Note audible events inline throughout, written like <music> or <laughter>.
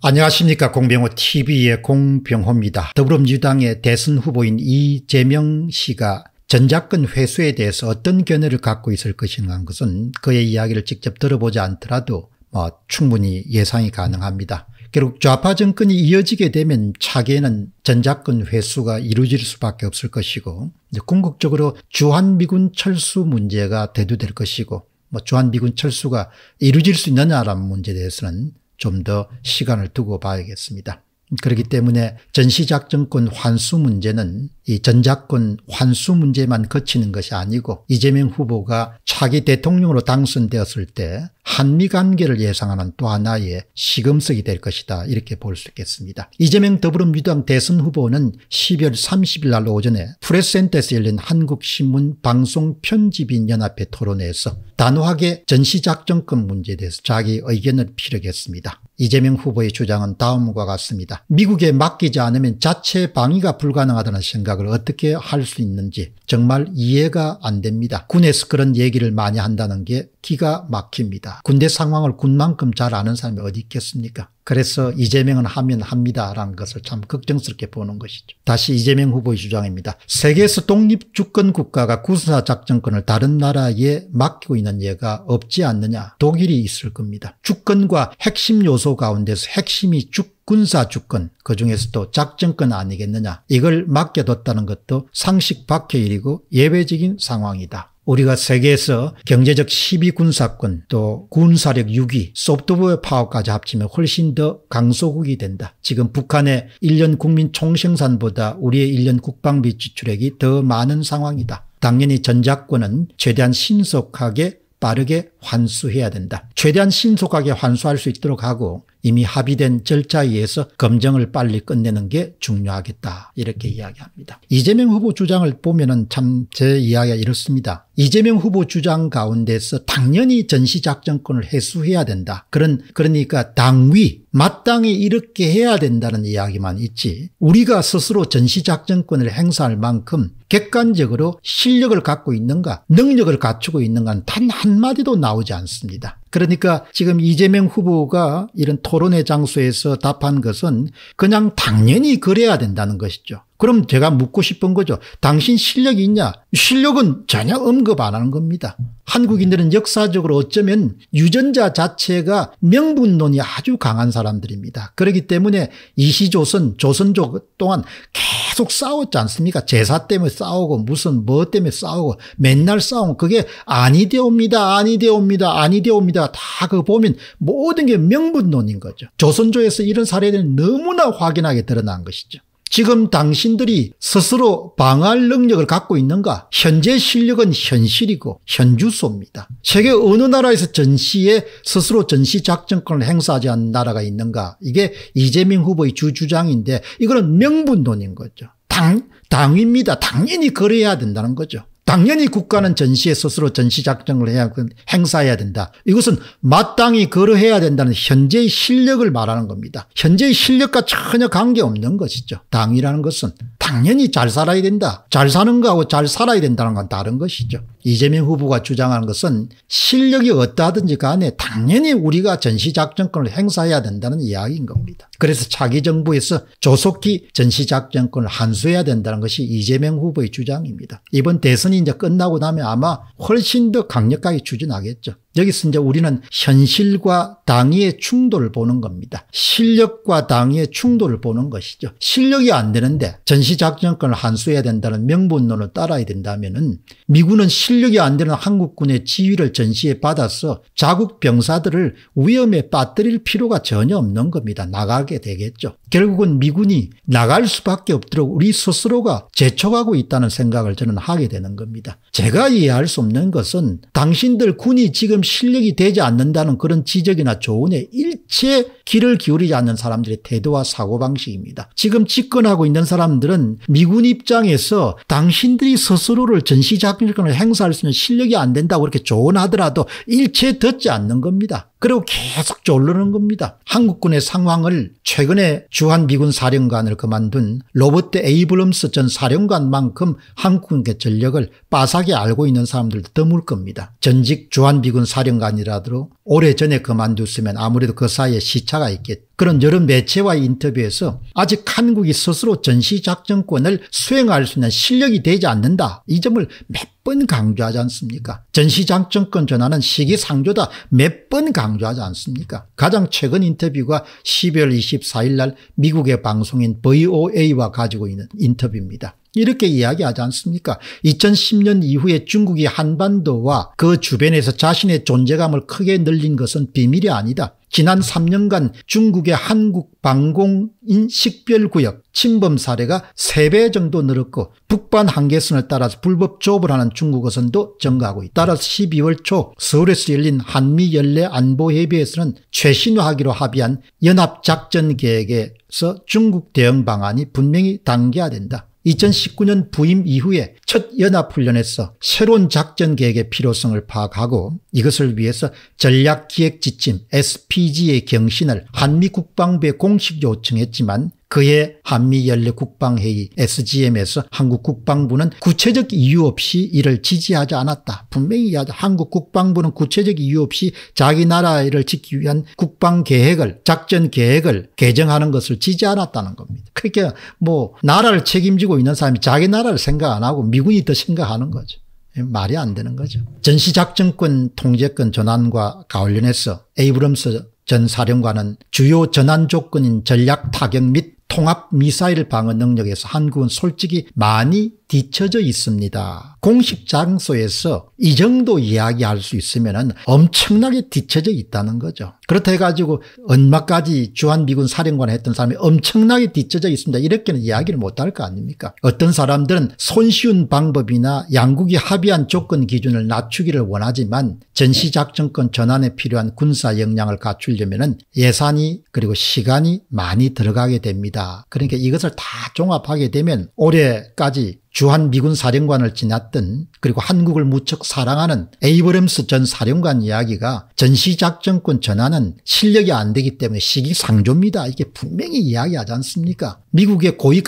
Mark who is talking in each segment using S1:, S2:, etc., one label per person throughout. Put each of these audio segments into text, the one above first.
S1: 안녕하십니까 공병호 tv의 공병호입니다. 더불어민주당의 대선 후보인 이재명 씨가 전작권 회수에 대해서 어떤 견해를 갖고 있을 것인가 한 것은 그의 이야기를 직접 들어보지 않더라도 뭐 충분히 예상이 가능합니다. 결국 좌파 정권이 이어지게 되면 차기에는 전작권 회수가 이루어질 수밖에 없을 것이고 궁극적으로 주한미군 철수 문제가 대두될 것이고 뭐 주한미군 철수가 이루어질 수 있느냐라는 문제에 대해서는 좀더 시간을 두고 봐야겠습니다. 그렇기 때문에 전시작전권 환수 문제는 이 전작권 환수 문제만 거치는 것이 아니고 이재명 후보가 차기 대통령으로 당선되었을 때 한미 관계를 예상하는 또 하나의 시금석이 될 것이다 이렇게 볼 수 있겠습니다. 이재명 더불어민주당 대선 후보는 12월 30일 날 오전에 프레스센터에서 열린 한국신문 방송편집인 연합회 토론회에서 단호하게 전시작전권 문제에 대해서 자기 의견을 피력했습니다. 이재명 후보의 주장은 다음과 같습니다. 미국에 맡기지 않으면 자체 방위가 불가능하다는 생각을 어떻게 할 수 있는지 정말 이해가 안 됩니다. 군에서 그런 얘기를 많이 한다는 게 기가 막힙니다. 군대 상황을 군만큼 잘 아는 사람이 어디 있겠습니까? 그래서 이재명은 하면 합니다라는 것을 참 걱정스럽게 보는 것이죠. 다시 이재명 후보의 주장입니다. 세계에서 독립주권 국가가 군사 작전권을 다른 나라에 맡기고 있는 예가 없지 않느냐. 독일이 있을 겁니다. 주권과 핵심 요소 가운데서 핵심이 주 군사 주권 그중에서도 작전권 아니겠느냐 이걸 맡겨뒀다는 것도 상식 박해일이고 예외적인 상황이다. 우리가 세계에서 경제적 10위 군사권 또 군사력 6위 소프트웨어 파워까지 합치면 훨씬 더 강소국이 된다. 지금 북한의 1년 국민 총생산보다 우리의 1년 국방비 지출액이 더 많은 상황이다. 당연히 전작권은 최대한 신속하게 빠르게 환수해야 된다. 최대한 신속하게 환수할 수 있도록 하고 이미 합의된 절차에 의해서 검증을 빨리 끝내는 게 중요하겠다 이렇게 이야기합니다. 이재명 후보 주장을 보면 참 제 이야기가 이렇습니다. 이재명 후보 주장 가운데서 당연히 전시작전권을 해수해야 된다. 그런 그러니까 당위 마땅히 이렇게 해야 된다는 이야기만 있지 우리가 스스로 전시작전권을 행사할 만큼 객관적으로 실력을 갖고 있는가 능력을 갖추고 있는가는 단 한마디도 나오지 않습니다. 그러니까 지금 이재명 후보가 이런 토론회 장소에서 답한 것은 그냥 당연히 그래야 된다는 것이죠. 그럼 제가 묻고 싶은 거죠. 당신 실력이 있냐? 실력은 전혀 언급 안 하는 겁니다. 한국인들은 역사적으로 어쩌면 유전자 자체가 명분론이 아주 강한 사람들입니다. 그렇기 때문에 이시조선, 조선족 또한 계속 싸웠지 않습니까? 제사 때문에 싸우고 무슨 뭐 때문에 싸우고 맨날 싸우고 그게 아니 되옵니다. 아니 되옵니다. 아니 되옵니다. 다 그거 보면 모든 게 명분론인 거죠. 조선조에서 이런 사례들이 너무나 확연하게 드러난 것이죠. 지금 당신들이 스스로 방어할 능력을 갖고 있는가? 현재 실력은 현실이고 현주소입니다. 세계 어느 나라에서 전시에 스스로 전시 작전권을 행사하지 않는 나라가 있는가? 이게 이재명 후보의 주주장인데 이거는 명분론인 거죠. 당, 당입니다. 당연히 그래야 된다는 거죠. 당연히 국가는 전시에 스스로 전시작정을 해야 그 행사해야 된다. 이것은 마땅히 거래해야 된다는 현재의 실력을 말하는 겁니다. 현재의 실력과 전혀 관계없는 것이죠. 당이라는 것은 당연히 잘 살아야 된다. 잘 사는 거하고 잘 살아야 된다는 건 다른 것이죠. 이재명 후보가 주장하는 것은 실력이 어떠하든지 간에 당연히 우리가 전시작전권을 행사해야 된다는 이야기인 겁니다. 그래서 차기 정부에서 조속히 전시작전권을 한수해야 된다는 것이 이재명 후보의 주장입니다. 이번 대선이 이제 끝나고 나면 아마 훨씬 더 강력하게 추진하겠죠. 여기서 이제 우리는 현실과 당위의 충돌을 보는 겁니다. 실력과 당위의 충돌을 보는 것이죠. 실력이 안 되는데 전시작전권을 한수해야 된다는 명분론을 따라야 된다면 은 미군은 실력이 안 되는 한국군의 지위를 전시에 받아서 자국 병사들을 위험에 빠뜨릴 필요가 전혀 없는 겁니다. 나가게 되겠죠. 결국은 미군이 나갈 수밖에 없도록 우리 스스로가 재촉하고 있다는 생각을 저는 하게 되는 겁니다. 제가 이해할 수 없는 것은 당신들 군이 지금 점점 실력이 되지 않는다는 그런 지적이나 조언에 일체 귀를 기울이지 않는 사람들의 태도와 사고방식입니다. 지금 집권하고 있는 사람들은 미군 입장에서 당신들이 스스로를 전시작품권을 행사할 수 있는 실력이 안 된다고 그렇게 조언하더라도 일체 듣지 않는 겁니다. 그리고 계속 졸르는 겁니다. 한국군의 상황을 최근에 주한미군 사령관을 그만둔 로버트 에이블럼스 전 사령관만큼 한국군의 전력을 빠삭이 알고 있는 사람들도 드물 겁니다. 전직 주한미군 사령관이라도 오래전에 그만뒀으면 아무래도 그 사이에 시차가 있겠죠. 그런 여러 매체와의 인터뷰에서 아직 한국이 스스로 전시작전권을 수행할 수 있는 실력이 되지 않는다. 이 점을 몇 번 강조하지 않습니까? 전시작전권 전환은 시기상조다. 몇 번 강조하지 않습니까? 가장 최근 인터뷰가 12월 24일 날 미국의 방송인 VOA와 가지고 있는 인터뷰입니다. 이렇게 이야기하지 않습니까? 2010년 이후에 중국이 한반도와 그 주변에서 자신의 존재감을 크게 늘린 것은 비밀이 아니다. 지난 3년간 중국의 한국 방공인 식별구역 침범 사례가 3배 정도 늘었고 북반 한계선을 따라서 불법 조업을 하는 중국 어선도 증가하고 있다. 따라서 12월 초 서울에서 열린 한미 연례 안보협의회에서는 최신화하기로 합의한 연합작전계획에서 중국 대응 방안이 분명히 단계화된다. 2019년 부임 이후에 첫 연합훈련에서 새로운 작전 계획의 필요성을 파악하고 이것을 위해서 전략기획지침 SPG의 경신을 한미 국방부에 공식 요청했지만 그해 한미연례국방회의 SGM에서 한국 국방부는 구체적 이유 없이 이를 지지하지 않았다. 분명히 한국 국방부는 구체적 이유 없이 자기 나라를 지키기 위한 국방계획을 작전계획을 개정하는 것을 지지 않았다는 겁니다. 그러니까 뭐 나라를 책임지고 있는 사람이 자기 나라를 생각 안 하고 미군이 더 생각하는 거죠. 예, 말이 안 되는 거죠. 전시작전권 통제권 전환과 관련해서 에이브럼스 전 사령관은 주요 전환 조건인 전략 타격 및 통합 미사일 방어 능력에서 한국은 솔직히 많이 뒤처져 있습니다. 공식 장소에서 이 정도 이야기할 수 있으면 엄청나게 뒤처져 있다는 거죠. 그렇다 해가지고 얼마까지 주한미군 사령관 했던 사람이 엄청나게 뒤처져 있습니다. 이렇게는 이야기를 못할 거 아닙니까? 어떤 사람들은 손쉬운 방법이나 양국이 합의한 조건 기준을 낮추기를 원하지만 전시작전권 전환에 필요한 군사 역량을 갖추려면 예산이 그리고 시간이 많이 들어가게 됩니다. 있니다 그러니까 이것을 다 종합하게 되면 올해까지 주한 미군 사령관을 지났던 그리고 한국을 무척 사랑하는 에이브럼스 전 사령관 이야기가 전시작전권 전환은 실력이 안 되기 때문에 시기상조입니다. 이게 분명히 이야기하지 않습니까? 미국의 고위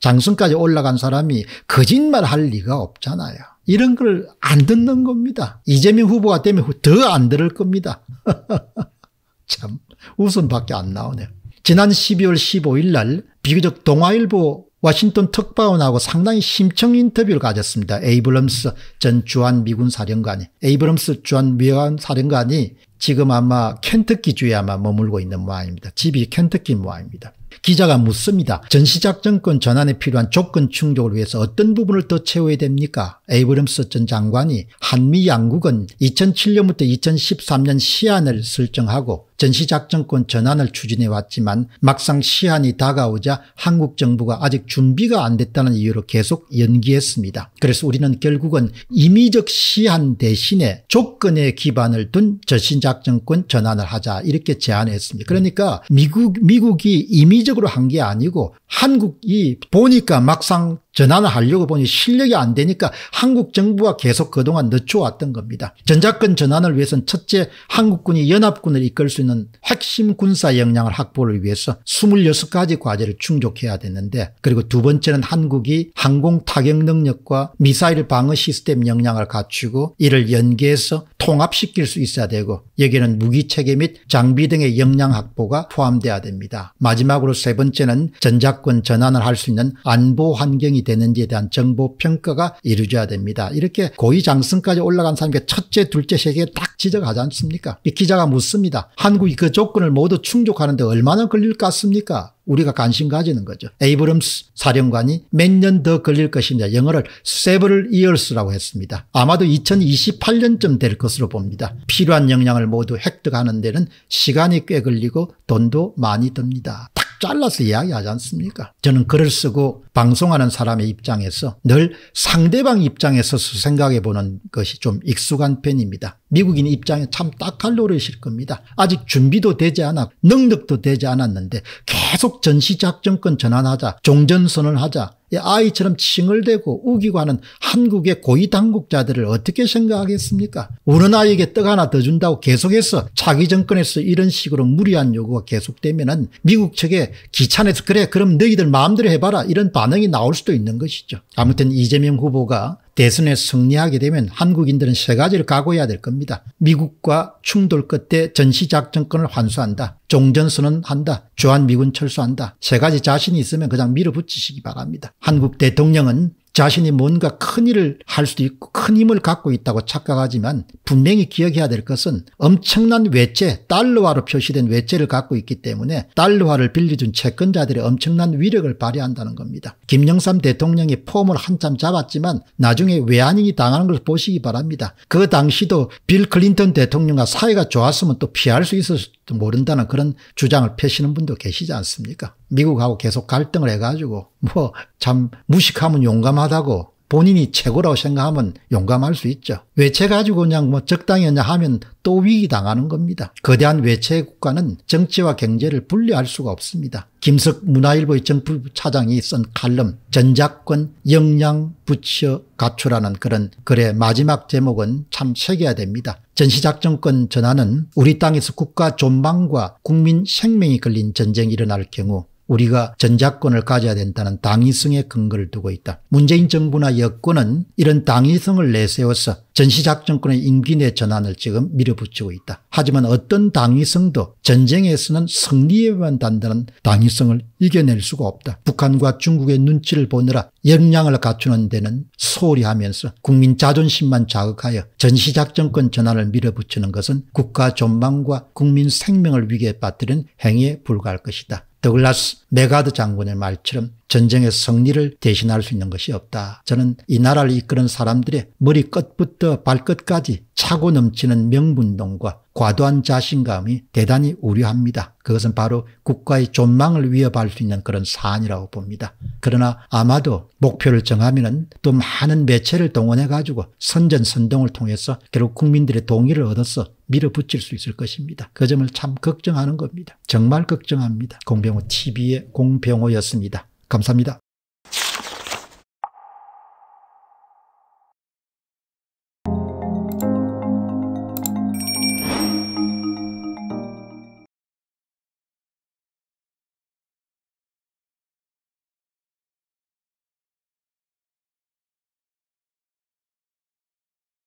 S1: 장성까지 올라간 사람이 거짓말 할 리가 없잖아요. 이런 걸 안 듣는 겁니다. 이재명 후보가 되면 더 안 들을 겁니다. <laughs> 참 웃음밖에 안 나오네요. 지난 12월 15일 날 비교적 동아일보 워싱턴 특파원하고 상당히 심층 인터뷰를 가졌습니다. 에이브럼스 전 주한 미군 사령관이 에이브럼스 주한 미군 사령관이 지금 아마 켄터키주에 아마 머물고 있는 모양입니다. 집이 켄터키 모양입니다. 기자가 묻습니다. 전시작전권 전환에 필요한 조건 충족을 위해서 어떤 부분을 더 채워야 됩니까? 에이브럼스 전 장관이 한미 양국은 2007년부터 2013년 시한을 설정하고 전시작전권 전환을 추진해왔지만 막상 시한이 다가오자 한국 정부가 아직 준비가 안 됐다는 이유로 계속 연기했습니다. 그래서 우리는 결국은 임의적 시한 대신에 조건에 기반을 둔 전시작전권 전환을 하자 이렇게 제안했습니다. 그러니까 미국, 미국이 이미 고의적으로 한 게 아니고 한국이 보니까 막상 전환을 하려고 보니 실력이 안 되니까 한국 정부가 계속 그동안 늦춰왔던 겁니다. 전작권 전환을 위해선 첫째 한국군이 연합군을 이끌 수 있는 핵심 군사 역량을 확보를 위해서 26가지 과제를 충족해야 되는데 그리고 두 번째는 한국이 항공 타격 능력과 미사일 방어 시스템 역량을 갖추고 이를 연계해서 통합시킬 수 있어야 되고 여기에는 무기체계 및 장비 등의 역량 확보가 포함돼야 됩니다. 마지막으로 세 번째는 전작권 전환을 할 수 있는 안보 환경이 되는지에 대한 정보 평가가 이루어져야 됩니다. 이렇게 고위장성까지 올라간 사람이 첫째, 둘째 세계에 딱 지적하지 않습니까? 이 기자가 묻습니다. 한국이 그 조건을 모두 충족하는데 얼마나 걸릴 것 같습니까? 우리가 관심 가지는 거죠. 에이브럼스 사령관이 몇 년 더 걸릴 것이냐 영어를 several years라고 했습니다. 아마도 2028년쯤 될 것으로 봅니다. 필요한 역량을 모두 획득하는 데는 시간이 꽤 걸리고 돈도 많이 듭니다. 잘라서 이야기하지 않습니까 저는 글을 쓰고 방송하는 사람의 입장에서 늘 상대방 입장에서 생각해 보는 것이 좀 익숙한 편입니다 미국인 입장에 참 딱할 노릇일 겁니다 아직 준비도 되지 않아 능력도 되지 않았는데 계속 전시작전권 전환하자 종전선언 하자 아이처럼 칭얼대고 우기고 하는 한국의 고위 당국자들을 어떻게 생각하겠습니까? 우는 아이에게 떡 하나 더 준다고 계속해서 자기 정권에서 이런 식으로 무리한 요구가 계속되면 은 미국 측에 기찬해서 그래 그럼 너희들 마음대로 해봐라 이런 반응이 나올 수도 있는 것이죠. 아무튼 이재명 후보가 대선에 승리하게 되면 한국인들은 세 가지를 각오해야 될 겁니다. 미국과 충돌 끝에 전시작전권을 환수한다. 종전선언 한다. 주한미군 철수한다. 세 가지 자신이 있으면 그냥 밀어붙이시기 바랍니다. 한국 대통령은 자신이 뭔가 큰 일을 할 수도 있고 큰 힘을 갖고 있다고 착각하지만 분명히 기억해야 될 것은 엄청난 외채, 달러화로 표시된 외채를 갖고 있기 때문에 달러화를 빌려준 채권자들의 엄청난 위력을 발휘한다는 겁니다. 김영삼 대통령이 폼을 한참 잡았지만 나중에 외환인이 당하는 걸 보시기 바랍니다. 그 당시도 빌 클린턴 대통령과 사이가 좋았으면 또 피할 수 있었을지도 모른다는 그런 주장을 펴시는 분도 계시지 않습니까? 미국하고 계속 갈등을 해가지고 뭐 참 무식하면 용감하다고 본인이 최고라고 생각하면 용감할 수 있죠. 외채 가지고 그냥 뭐 적당히 그 하면 또 위기 당하는 겁니다. 거대한 외채 국가는 정치와 경제를 분리할 수가 없습니다. 김석 문화일보의 정부 차장이 쓴 칼럼 전작권 영양 부처 가출하는 그런 글의 마지막 제목은 참 새겨야 됩니다. 전시작전권 전환은 우리 땅에서 국가 존망과 국민 생명이 걸린 전쟁이 일어날 경우 우리가 전작권을 가져야 된다는 당위성의 근거를 두고 있다. 문재인 정부나 여권은 이런 당위성을 내세워서 전시작전권의 임기 내 전환을 지금 밀어붙이고 있다. 하지만 어떤 당위성도 전쟁에서는 승리에만 단단한 당위성을 이겨낼 수가 없다. 북한과 중국의 눈치를 보느라 역량을 갖추는 데는 소홀히 하면서 국민 자존심만 자극하여 전시작전권 전환을 밀어붙이는 것은 국가 존망과 국민 생명을 위기에 빠뜨린 행위에 불과할 것이다. 더글라스 메가드 장군의 말처럼 전쟁의 승리를 대신할 수 있는 것이 없다. 저는 이 나라를 이끄는 사람들의 머리끝부터 발끝까지 차고 넘치는 명분동과 과도한 자신감이 대단히 우려합니다. 그것은 바로 국가의 존망을 위협할 수 있는 그런 사안이라고 봅니다. 그러나 아마도 목표를 정하면 또 많은 매체를 동원해가지고 선전선동을 통해서 결국 국민들의 동의를 얻어서 밀어붙일 수 있을 것입니다. 그 점을 참 걱정하는 겁니다. 정말 걱정합니다. 공병호 TV의 공병호였습니다. 감사합니다.